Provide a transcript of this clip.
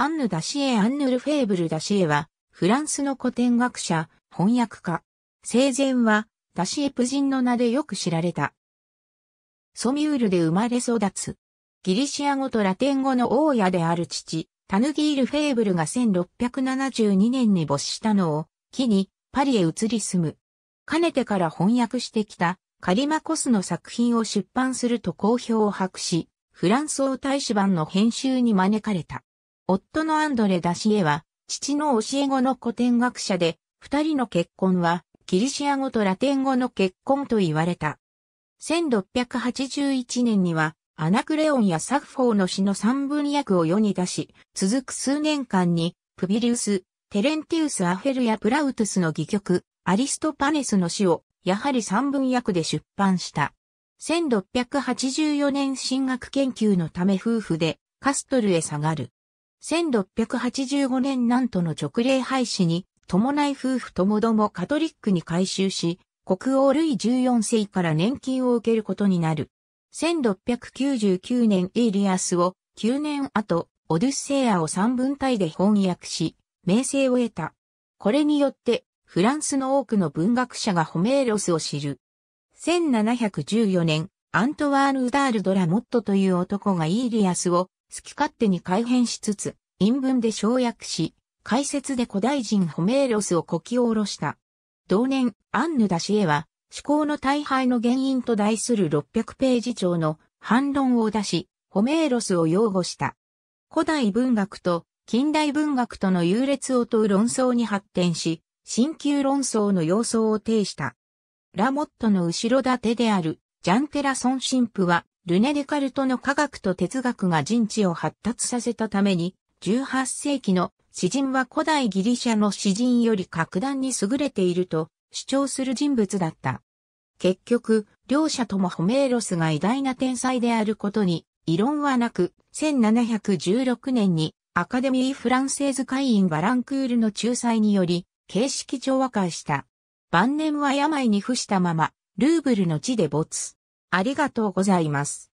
アンヌ・ダシエ・アンヌル・フェーブル・ダシエは、フランスの古典学者、翻訳家。生前は、ダシエ夫人の名でよく知られた。ソミュールで生まれ育つ。ギリシア語とラテン語の大家である父、タヌギール・フェーブルが1672年に没したのを、機に、パリへ移り住む。かねてから翻訳してきた、カリマコスの作品を出版すると好評を博し、フランス王大使版の編集に招かれた。夫のアンドレ・ダシエは、父の教え子の古典学者で、二人の結婚は、ギリシア語とラテン語の結婚と言われた。1681年には、アナクレオンやサフフォーの詩の三文訳を世に出し、続く数年間に、プビリウス、テレンティウス・アフェルやプラウトゥスの戯曲、アリストパネスの詩を、やはり三文訳で出版した。1684年進学研究のため夫婦で、カストルへ下がる。1685年南都の直令廃止に、伴い夫婦ともどもカトリックに改修し、国王ルイ14世から年金を受けることになる。1699年イーリアスを9年後、オデュッセイアを3分体で翻訳し、名声を得た。これによって、フランスの多くの文学者がホメーロスを知る。1714年、アントワーヌ・ダール・ドラモットという男がイーリアスを好き勝手に改変しつつ、陰文で省略し、解説で古代人ホメーロスをこき下ろした。同年、アンヌ・ダシエは、思考の大敗の原因と題する600ページ長の反論を出し、ホメーロスを擁護した。古代文学と近代文学との優劣を問う論争に発展し、新旧論争の様相を呈した。ラモットの後ろ盾であるジャンテラソン神父はルネ・デカルトの科学と哲学が人知を発達させたために、18世紀の詩人は古代ギリシャの詩人より格段に優れていると主張する人物だった。結局、両者ともホメーロスが偉大な天才であることに、異論はなく、1716年にアカデミー・フランセーズ会員バランクールの仲裁により、形式調和会した。晩年は病に伏したまま、ルーブルの地で没。ありがとうございます。